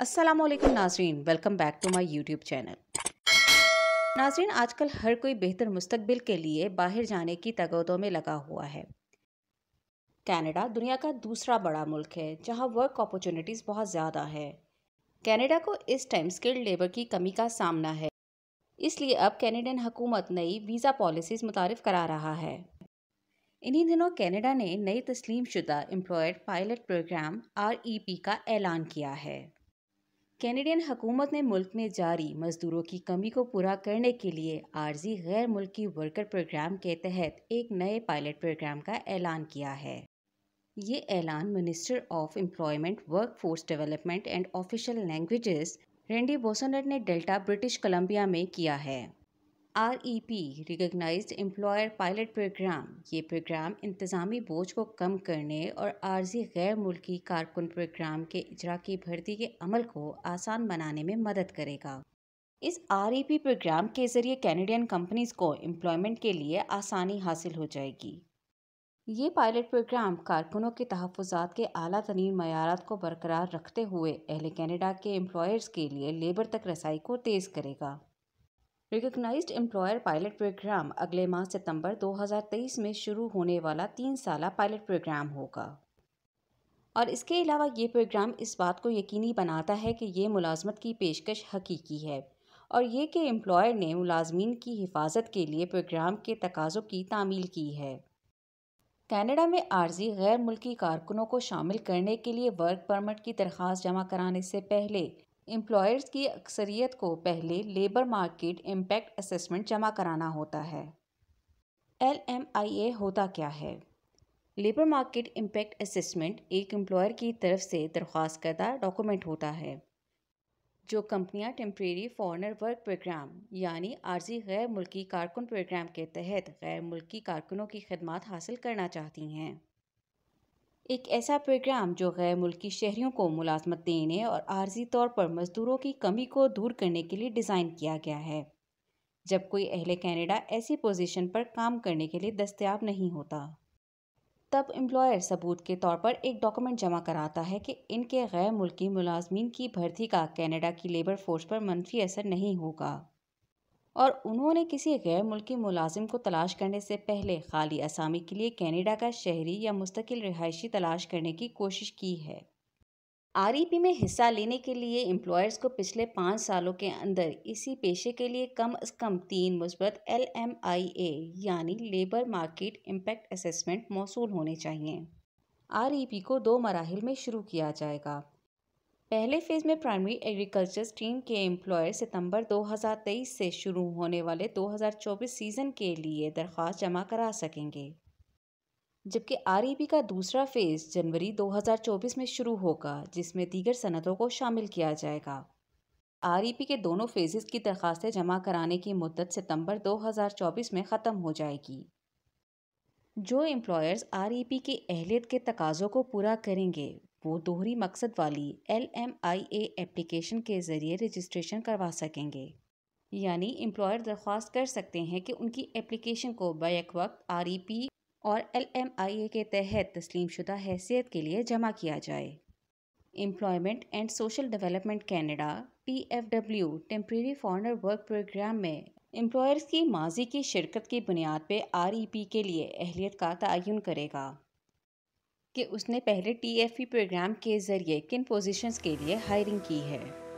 अस्सलाम वालेकुम नाजरीन welcome back to my YouTube channel नाजरीन आजकल हर कोई बेहतर मुस्तबिल के लिए बाहर जाने की तगदों में लगा हुआ है कनाडा दुनिया का दूसरा बड़ा मुल्क है जहां वर्क अपॉर्चुनिटीज़ बहुत ज़्यादा है कनाडा को इस टाइम स्किल्ड लेबर की कमी का सामना है इसलिए अब कैनेडियन हुकूमत नई वीज़ा पॉलिसीज़ मुतारफ़ करा रहा है इन्हीं दिनों कैनेडा ने नई तस्लीम शुदा एम्प्लॉयड पायलट प्रोग्राम पी का ऐलान किया है कैनेडियन हुकूमत ने मुल्क में जारी मजदूरों की कमी को पूरा करने के लिए आर्जी गैर मुल्की वर्कर प्रोग्राम के तहत एक नए पायलट प्रोग्राम का ऐलान किया है ये ऐलान minister of employment workforce development and official languages Randy Boissonnault ने डेल्टा ब्रिटिश कोलंबिया में किया है R E P recognise employer pilot program ये प्रोग्राम इंतज़ामी बोझ को कम करने और आर्जी गैर मुल्की कारकुन प्रोग्राम के इजरा की भर्ती के अमल को आसान बनाने में मदद करेगा इस आर ई पी प्रोग्राम के ज़रिए कैनेडियन कंपनीज को एम्प्लॉयमेंट के लिए आसानी हासिल हो जाएगी ये पायलट प्रोग्राम कारकुनों के तहफ़ात के अली तरीन मैारत को बरकरार रखते हुए अहल कैनेडा के एम्प्लॉयर्स के लिए लेबर तक रसाई को तेज़ करेगा रिकग्नाइज्ड एम्प्लॉयर पायलट प्रोग्राम अगले माह सितंबर 2023 में शुरू होने वाला तीन साल पायलट प्रोग्राम होगा और इसके अलावा ये प्रोग्राम इस बात को यकीनी बनाता है कि ये मुलाजमत की पेशकश हकीकी है और ये कि एम्प्लॉयर ने मुलाजमीन की हिफाजत के लिए प्रोग्राम के तकाज़ों की तामील की है कनाडा में आर्जी गैर मुल्की कारकुनों को शामिल करने के लिए वर्क परमिट की दरख्वास्त जमा कराने से पहले एम्प्लॉयर्स की अक्सरियत को पहले लेबर मार्केट इम्पैक्ट असेसमेंट जमा कराना होता है एल एम आई ए होता क्या है लेबर मार्केट इम्पैक्ट असेसमेंट एक एम्प्लॉयर की तरफ से दरख्वास्त करदा डॉक्यूमेंट होता है जो कंपनियां टेम्प्रेरी फॉरनर वर्क प्रोग्राम यानी आर्जी गैर मुल्की कारकुन प्रोग्राम के तहत गैर मुल्की कारकुनों की खदमात हासिल करना चाहती हैं एक ऐसा प्रोग्राम जो गैर मुल्की शहरीों को मुलाजमत देने और आर्जी तौर पर मजदूरों की कमी को दूर करने के लिए डिज़ाइन किया गया है जब कोई अहल कैनेडा ऐसी पोजीशन पर काम करने के लिए दस्तयाब नहीं होता तब एम्प्लॉयर सबूत के तौर पर एक डॉक्यूमेंट जमा कराता है कि इनके गैर मुल्की मुलाजमीन की भर्ती का कैनेडा की लेबर फोर्स पर मनफी असर नहीं होगा और उन्होंने किसी गैर मुल्की मुलाजिम को तलाश करने से पहले खाली असामी के लिए कैनेडा का शहरी या मुस्तकिल रिहायशी तलाश करने की कोशिश की है आर में हिस्सा लेने के लिए एम्प्लॉयर्स को पिछले पाँच सालों के अंदर इसी पेशे के लिए कम अज कम तीन मुस्बत एल एम आई ए यानी लेबर मार्केट इम्पैक्ट असेसमेंट मौसू होने चाहिए आर को दो मराहल में शुरू किया जाएगा पहले फेज में प्राइमरी एग्रीकल्चर स्ट्रीम के एम्प्लॉयर सितंबर 2023 से शुरू होने वाले 2024 सीज़न के लिए दरख्वास्त जमा करा सकेंगे जबकि आर e का दूसरा फेज़ जनवरी 2024 में शुरू होगा जिसमें दीगर सनतों को शामिल किया जाएगा आर e के दोनों फेजेस की दरख्वास्तें जमा कराने की मदत सितंबर 2024 में ख़त्म हो जाएगी जो एम्प्लॉयर्स पी e की अहलियत के तकाज़ों को पूरा करेंगे वो दोहरी मकसद वाली L M I A application के ज़रिए रजिस्ट्रेशन करवा सकेंगे यानी एम्प्लॉयर दरख्वास्त कर सकते हैं कि उनकी एप्लीकेशन को बैक वक्त आर ई पी और एल एम आई ए के तहत तस्लीम शुदा हैसियत के लिए जमा किया जाए employment and social development Canada P F W temporary foreign worker program में एम्प्लॉयर्स की माजी की शिरकत की बुनियाद पर आर ई पी के लिए अहलियत का तयन करेगा कि उसने पहले टी प्रोग्राम e के ज़रिए किन पोजीशंस के लिए हायरिंग की है